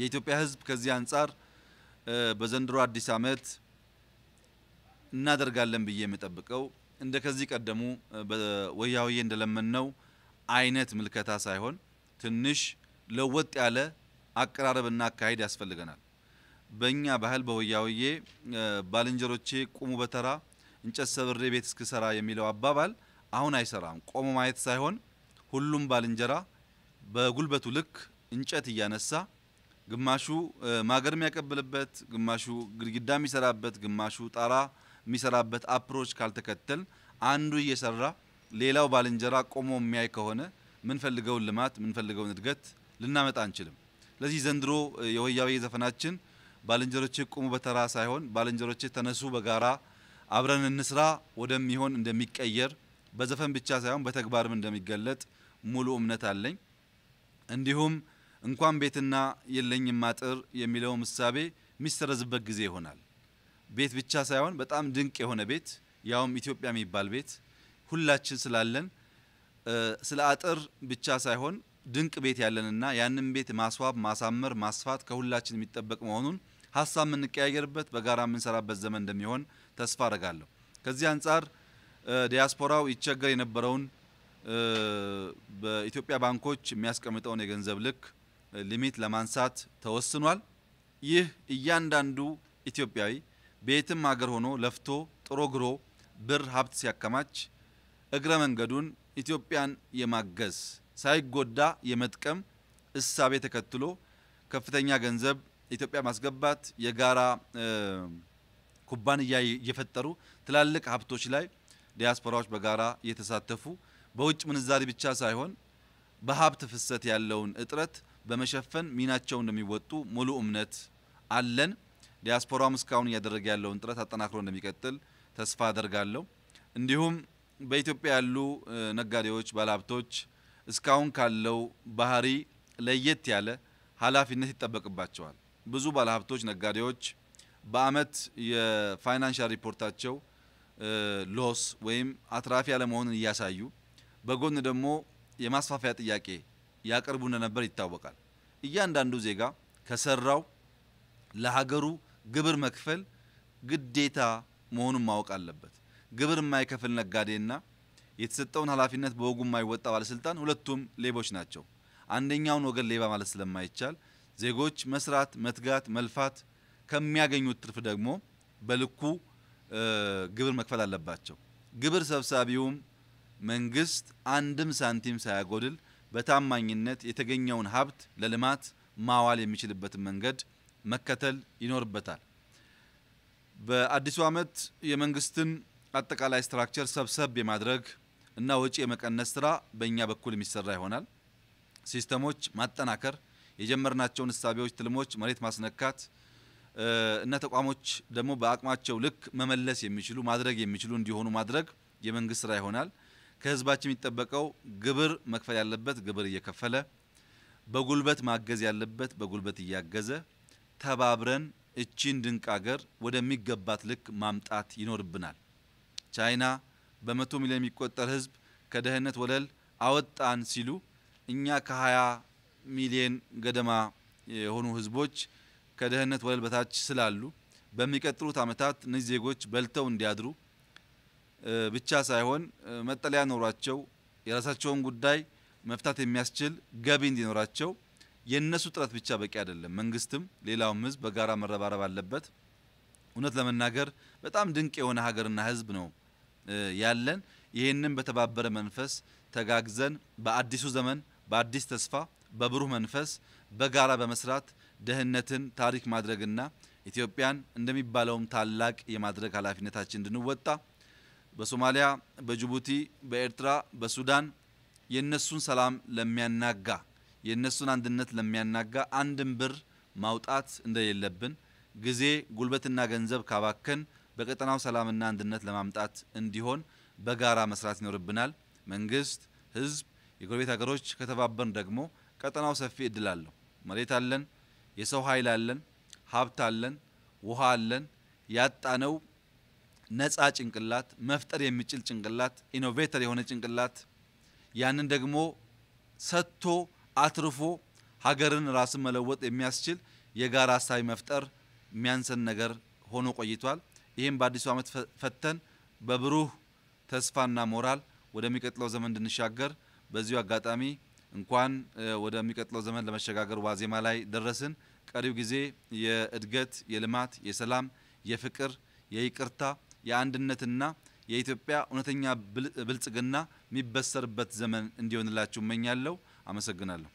የኢትዮጵያ ሕዝብ ከዚህ አንጻር በዘንድሮ አዲስ ዓመት እናደርጋለን ብዬ የምጠብቀው እንደ ከዚህ ቀደሙ ወያውዬ እንደለመነው አይነት ምልከታ ሳይሆን ትንሽ ለወጥ ያለ አቀራረብና አካሄድ ያስፈልገናል። በእኛ ባህል በወያውዬ ባልንጀሮቼ ቁሙ በተራ እንጨት ሰብሬ ቤት እስክሰራ የሚለው አባባል አሁን አይሰራም። ቆሞ ማየት ሳይሆን ሁሉም ባልንጀራ በጉልበቱ ልክ እንጨት እያነሳ ግማሹ ማገር የሚያቀብልበት፣ ግማሹ ግድግዳ የሚሰራበት፣ ግማሹ ጣራ የሚሰራበት አፕሮች ካልተከተል አንዱ እየሰራ ሌላው ባልንጀራ ቆሞ የሚያይ ከሆነ ምንፈልገውን ልማት ምንፈልገውን እድገት ልናመጣ አንችልም። ስለዚህ ዘንድሮ የወያቤ ዘፈናችን ባልንጀሮች ቁሙ በተራ ሳይሆን ባልንጀሮች ተነሱ በጋራ አብረን እንስራ ወደሚሆን እንደሚቀየር በዘፈን ብቻ ሳይሆን በተግባርም እንደሚገለጥ ሙሉ እምነት አለኝ። እንዲሁም እንኳን ቤትና የለኝም አጥር የሚለው ምሳቤ የሚሰረዝበት ጊዜ ይሆናል። ቤት ብቻ ሳይሆን በጣም ድንቅ የሆነ ቤት ያውም ኢትዮጵያ የሚባል ቤት ሁላችን ስላለን ስለ አጥር ብቻ ሳይሆን ድንቅ ቤት ያለንና ያንን ቤት ማስዋብ፣ ማሳመር፣ ማስፋት ከሁላችን የሚጠበቅ መሆኑን ሀሳብ የምንቀያየርበት በጋራ የምንሰራበት ዘመን እንደሚሆን ተስፋ አረጋለሁ። ከዚህ አንጻር ዲያስፖራው ይቸገር የነበረውን በኢትዮጵያ ባንኮች የሚያስቀምጠውን የገንዘብ ልክ ሊሚት ለማንሳት ተወስኗል። ይህ እያንዳንዱ ኢትዮጵያዊ በየትም ሀገር ሆኖ ለፍቶ ጥሮ ግሮ ብር ሀብት ሲያከማች እግረ መንገዱን ኢትዮጵያን የማገዝ ሳይጎዳ የመጥቀም እሳቤ ተከትሎ ከፍተኛ ገንዘብ ኢትዮጵያ ማስገባት የጋራ ኩባንያ እየፈጠሩ ትላልቅ ሀብቶች ላይ ዲያስፖራዎች በጋራ እየተሳተፉ በውጭ ምንዛሪ ብቻ ሳይሆን በሀብት ፍሰት ያለውን እጥረት በመሸፈን ሚናቸው እንደሚወጡ ሙሉ እምነት አለን። ዲያስፖራውም እስካሁን እያደረገ ያለውን ጥረት አጠናክሮ እንደሚቀጥል ተስፋ አደርጋለሁ። እንዲሁም በኢትዮጵያ ያሉ ነጋዴዎች፣ ባለሀብቶች እስካሁን ካለው ባህሪ ለየት ያለ ኃላፊነት ይጠበቅባቸዋል። ብዙ ባለሀብቶች፣ ነጋዴዎች በአመት የፋይናንሻል ሪፖርታቸው ሎስ ወይም አትራፊ ያለመሆኑን እያሳዩ በጎን ደግሞ የማስፋፊያ ጥያቄ ያቀርቡ እንደነበር ይታወቃል። እያንዳንዱ ዜጋ ከሰራው ለሀገሩ ግብር መክፈል ግዴታ መሆኑን ማወቅ አለበት። ግብር የማይከፍል ነጋዴና የተሰጠውን ኃላፊነት በወጉ የማይወጣ ባለስልጣን ሁለቱም ሌቦች ናቸው። አንደኛውን ወገን ሌባ ማለት ስለማይቻል ዜጎች መስራት፣ መትጋት፣ መልፋት ከሚያገኙት ትርፍ ደግሞ በልኩ ግብር መክፈል አለባቸው። ግብር ሰብሳቢውም መንግስት አንድም ሳንቲም ሳያጎድል በታማኝነት የተገኘውን ሀብት ለልማት ማዋል የሚችልበትን መንገድ መከተል ይኖርበታል። በአዲሱ ዓመት የመንግስትን አጠቃላይ ስትራክቸር ሰብሰብ የማድረግ እና ወጪ የመቀነስ ስራ በእኛ በኩል የሚሰራ ይሆናል። ሲስተሞች ማጠናከር፣ የጀመርናቸውን እሳቤዎች፣ ትልሞች መሬት ማስነካት እና ተቋሞች ደግሞ በአቅማቸው ልክ መመለስ የሚችሉ ማድረግ የሚችሉ እንዲሆኑ ማድረግ የመንግስት ስራ ይሆናል። ከህዝባችን የሚጠበቀው ግብር መክፈል ያለበት ግብር እየከፈለ በጉልበት ማገዝ ያለበት በጉልበት እያገዘ ተባብረን እቺን ድንቅ ሀገር ወደሚገባት ልክ ማምጣት ይኖርብናል። ቻይና በመቶ ሚሊዮን የሚቆጠር ህዝብ ከደህንነት ወለል አወጣን ሲሉ እኛ ከ20 ሚሊዮን ገደማ የሆኑ ህዝቦች ከደህንነት ወለል በታች ስላሉ በሚቀጥሉት ዓመታት እነዚህ ዜጎች በልተው እንዲያድሩ ብቻ ሳይሆን መጠለያ ኖሯቸው የራሳቸውን ጉዳይ መፍታት የሚያስችል ገቢ እንዲኖራቸው የእነሱ ጥረት ብቻ በቂ አይደለም። መንግስትም ሌላውም ህዝብ በጋራ መረባረብ አለበት። እውነት ለመናገር በጣም ድንቅ የሆነ ሀገርና ህዝብ ነው ያለን። ይህንን በተባበረ መንፈስ ተጋግዘን በአዲሱ ዘመን በአዲስ ተስፋ በብሩህ መንፈስ በጋራ በመስራት ደህንነትን ታሪክ ማድረግና ኢትዮጵያን እንደሚባለውም ታላቅ የማድረግ ኃላፊነታችን እንድንወጣ በሶማሊያ፣ በጅቡቲ፣ በኤርትራ፣ በሱዳን የእነሱን ሰላም ለሚያናጋ የእነሱን አንድነት ለሚያናጋ አንድን ብር ማውጣት እንደሌለብን ጊዜ ጉልበትና ገንዘብ ካባከን በቀጠናው ሰላምና አንድነት ለማምጣት እንዲሆን በጋራ መስራት ይኖርብናል። መንግስት፣ ህዝብ፣ የጎረቤት ሀገሮች ከተባበርን ደግሞ ቀጠናው ሰፊ እድል አለው። መሬት አለን፣ የሰው ኃይል አለን፣ ሀብት አለን፣ ውሃ አለን። ያጣነው ነፃ ጭንቅላት መፍጠር የሚችል ጭንቅላት ኢኖቬተር የሆነ ጭንቅላት ያንን ደግሞ ሰጥቶ አትርፎ ሀገርን ራስን መለወጥ የሚያስችል የጋራ ሀሳቢ መፍጠር የሚያንሰን ነገር ሆኖ ቆይቷል። ይህም በአዲሱ ዓመት ፈተን በብሩህ ተስፋና ሞራል ወደሚቀጥለው ዘመን እንድንሻገር በዚሁ አጋጣሚ እንኳን ወደሚቀጥለው ዘመን ለመሸጋገር ዋዜማ ላይ ደረስን። ቀሪው ጊዜ የእድገት፣ የልማት፣ የሰላም፣ የፍቅር፣ የይቅርታ የአንድነትና የኢትዮጵያ እውነተኛ ብልጽግና የሚበሰርበት ዘመን እንዲሆንላችሁ እመኛለሁ። አመሰግናለሁ።